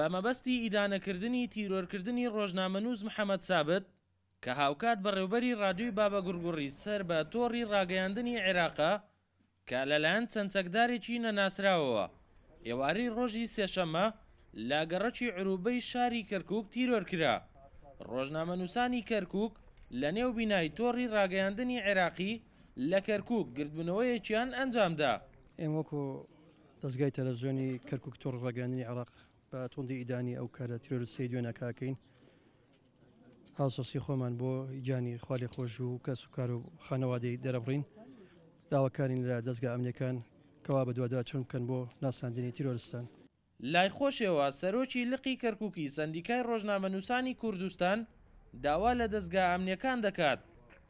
بە مەبەستی ئیدانەکردنی تیرۆرکردنی ڕۆژنامەنووز محەممەد سابت کە هاوکات بەڕێوبەری ڕادوی بابە گورگوڕی سەر بە تۆڕی ڕاگەیاندنی عێراقا کە لەلایەن چەند چەکدارێکی نەناسراوەوە ئێواری ڕۆژی سێشەمە لاگەڕەکی عروبەی شاری کەرکک تیرۆر کرا ڕۆژنامە نووسانی کەرکک لە نێو بینای تۆڕی ڕاگەیاندنی عێراقی لە کەرکک گردبنەوەیەکیان ئەنجامدا ئێمەکو دەستگای تەلەزیۆنی کەرکک تۆڕ ڕاگەاندنی عراق بە توندی ئیدانی ئەو کارە تیرۆریستی دوێنەکاکەین هاوسەسی خۆمان بۆ ئیجانی خالی خۆش و کەس و کار و خانەوادەی دەرەبڕین داواکارین لە دەستگا ئەمنیەکان کەوا بە دووادا چون بکەن بۆ ناساندنی تیرۆرستان لای خۆشەوە سەرۆکی لقی کەرکووکی سندیکای ڕۆژنامە نووسانی کوردستان داوا لە دەستگا ئەمنیەکان دەکات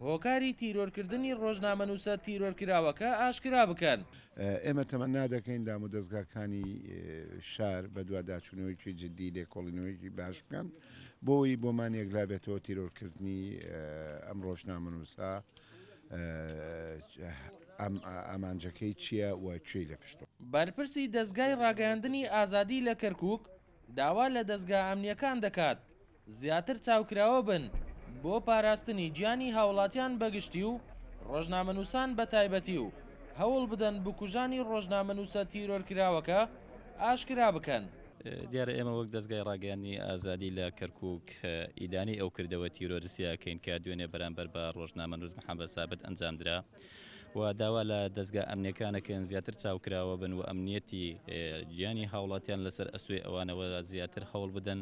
هۆکاری تیرۆرکردنی ڕۆژنامەنووسە تیرۆرکراوەکە ئاشکرا بکەن ئێمە تەمە نادەکەین دام و دەستگاکانی شار بە دوواداچوونەوەیکی جددی لێکۆڵینەوەیکی باش بکەن بۆی بۆمان یەکلابێتەوە تیرۆرکردنی ئەم ڕۆژنامەنووسە ئامانجەکەی چییە و کوێی لە پشتۆ بەرپرسی دەستگای ڕاگەاندنی ئازادی لە کەرکک داوا لە دەستگا ئەمنیەکان دەکات زیاتر چاوکراوە بن. بۆ پاراستنی گیانی هاوڵاتیان بەگشتی و ڕۆژنامەنووسان بە تایبەتی و هەوڵ بدەن بکوژانی ڕۆژنامەنووسە تیرۆرکراوەکە ئاشکرا بکەن. دیارە ئێمە وەک دەستگای ڕاگەانی ئازادی لە کەرکک ئیدانی ئەو کردەوە تیرۆرسیاکەین کە دوێنێ بەرامبەر بە ڕۆژنامە نووز محەمبە سابت ئەنجامدرا. و داوا لە دەستگا ئەمنیەکانەکەن زیاتر چاوکراوە بن و ئەمنیەتی گیانی هاوڵاتیان لەسەر ئەسوێ ئەوانەوە زیاتر هەوڵ بدەن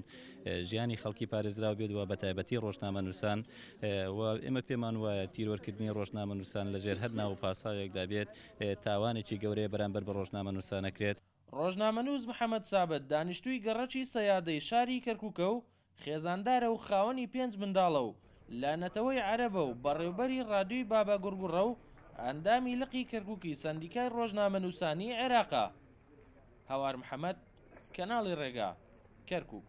ژیانی خەڵکی پارێزرا بێت و بە تایبەتی ڕۆژنامە نووسان و ئمە پێمان وایە تیرۆرکردنی ڕۆژنامە نووسان لەژێر هەر ناو پاساوێکدا بێت تاوانێکی گەورەیە بەرامبەر بە ڕۆژنامە نووسانەکرێت ڕۆژنامە نووز محەممەد سابت دانیشتووی گەڕەکی سەیادەی شاری کەرکووکە و خێزاندارە و خاوەنی پێنج منداڵە و لانەتەوەی عەرەبە و بەڕێوبەری ڕادوی بابا گورگوڕە و ئەندامی لقی کردگوکی سندیکای ڕۆژنامە نووسانی عێراقا هەوار محەممەد کەناڵی ڕێگا کەرکک